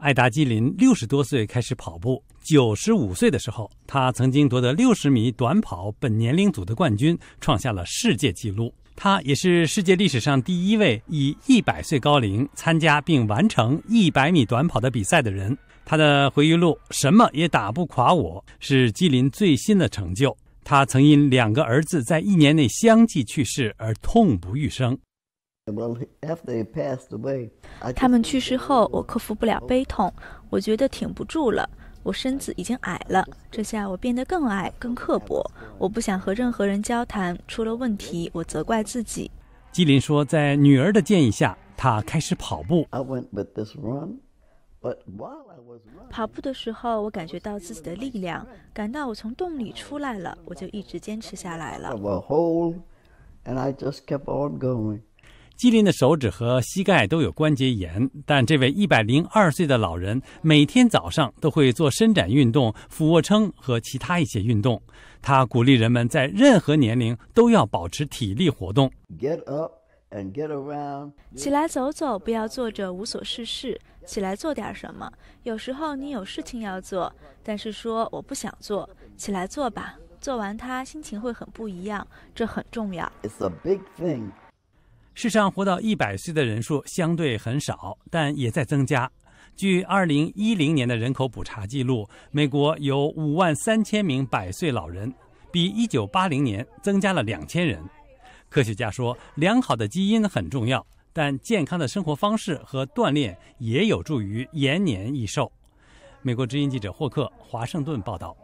艾达·基林六十多岁开始跑步，九十五岁的时候，他曾经夺得六十米短跑本年龄组的冠军，创下了世界纪录。他也是世界历史上第一位以一百岁高龄参加并完成一百米短跑的比赛的人。他的回忆录什么也打不垮，我是基林最新的成就。他曾因两个儿子在一年内相继去世而痛不欲生。他们去世后，我克服不了悲痛，我觉得挺不住了。我身子已经矮了，这下我变得更矮、更刻薄。我不想和任何人交谈，出了问题我责怪自己。基林说，在女儿的建议下，他开始跑步。跑步的时候，我感觉到自己的力量，感到我从洞里出来了，我就一直坚持下来了。基林的手指和膝盖都有关节炎，但这位一百零二岁的老人每天早上都会做伸展运动、俯卧撑和其他一些运动。他鼓励人们在任何年龄都要保持体力活动。Get up and get around，起来走走，不要坐着无所事事。起来做点什么。有时候你有事情要做，但是说我不想做，起来做吧。做完它，心情会很不一样，这很重要。It's a big thing. 世上活到一百岁的人数相对很少，但也在增加。据二零一零年的人口普查记录，美国有五万三千名百岁老人，比一九八零年增加了两千人。科学家说，良好的基因很重要，但健康的生活方式和锻炼也有助于延年益寿。美国之音记者霍克，华盛顿报道。